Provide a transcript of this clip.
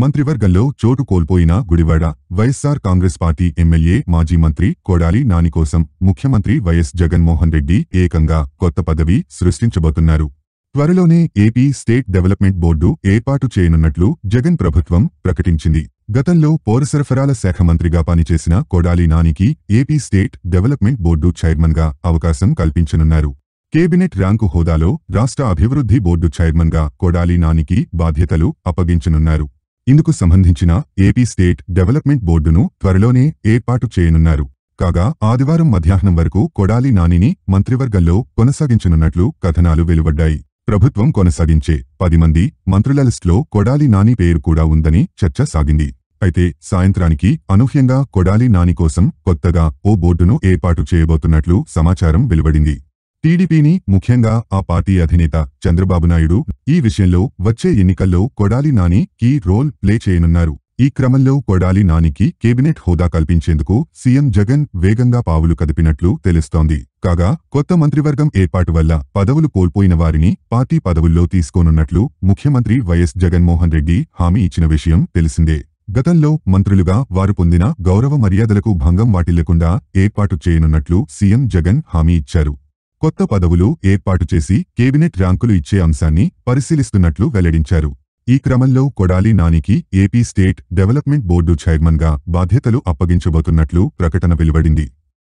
మంత్రివర్గంలో చోటు కోల్పోయిన గుడివాడ వైఎస్సార్ కాంగ్రెస్ పార్టీ ఎమ్మెల్యే మాజీ మంత్రి కొడాలి నాని కోసం ముఖ్యమంత్రి వైఎస్ జగన్మోహన్ రెడ్డి ఏకంగా కొత్త పదవి సృష్టించబోతున్నారు త్వరలోనే ఏపీ స్టేట్ డెవలప్మెంట్ బోర్డు ఏర్పాటు చేయనున్నట్లు జగన్ ప్రభుత్వం ప్రకటించింది గతంలో పౌర సరఫరాల శాఖ మంత్రిగా పనిచేసిన కొడాలి నానికి ఏపీ స్టేట్ డెవలప్మెంట్ బోర్డు చైర్మన్గా అవకాశం కల్పించనున్నారు కేబినెట్ ర్యాంకు హోదాలో రాష్ట్ర అభివృద్ధి బోర్డు చైర్మన్గా కొడాలి నానికి బాధ్యతలు అప్పగించనున్నారు ఇందుకు సంబంధించిన ఏపీ స్టేట్ డెవలప్మెంట్ బోర్డును త్వరలోనే ఏర్పాటు చేయనున్నారు కాగా ఆదివారం మధ్యాహ్నం వరకు కొడాలి నానిని మంత్రివర్గంలో కొనసాగించనున్నట్లు కథనాలు వెలువడ్డాయి ప్రభుత్వం కొనసాగించే పది మంది మంత్రుల లిస్టులో కొడాలి నాని పేరు కూడా ఉందని చర్చ సాగింది అయితే సాయంత్రానికి అనూహ్యంగా కొడాలి నాని కోసం కొత్తగా ఓ బోర్డును ఏర్పాటు చేయబోతున్నట్లు సమాచారం వెలువడింది టీడీపీని ముఖ్యంగా ఆ పార్టీ అధినేత చంద్రబాబు నాయుడు ఈ విషయంలో వచ్చే ఎన్నికల్లో Kodali Nani key role play చేయనున్నారు ఈ క్రమంలో కొడాలి నానికి కేబినెట్ హోదా కల్పించేందుకు సీఎం జగన్ వేగంగా పావులు కదిపినట్లు తెలుస్తోంది కాగా కొత్త మంత్రివర్గం ఏర్పాటు వల్ల పదవులు కోల్పోయిన వారిని పార్టీ పదవుల్లో తీసుకోనున్నట్లు ముఖ్యమంత్రి వైఎస్ జగన్మోహన్ రెడ్డి హామీ ఇచ్చిన విషయం తెలిసిందే గతంలో మంత్రులుగా వారు పొందిన గౌరవ మర్యాదలకు భంగం వాటిల్లకుండా ఏర్పాటు చేయనున్నట్లు సీఎం జగన్ హామీ ఇచ్చారు కొత్త పదవులు ఏర్పాటు చేసి కేబినెట్ ర్యాంకులు ఇచ్చే అంశాన్ని పరిశీలిస్తున్నట్లు వెల్లడించారు ఈ క్రమంలో కొడాలి నానికి ఏపీ స్టేట్ డెవలప్మెంట్ బోర్డు చైర్మన్గా బాధ్యతలు అప్పగించబోతున్నట్లు ప్రకటన వెలువడింది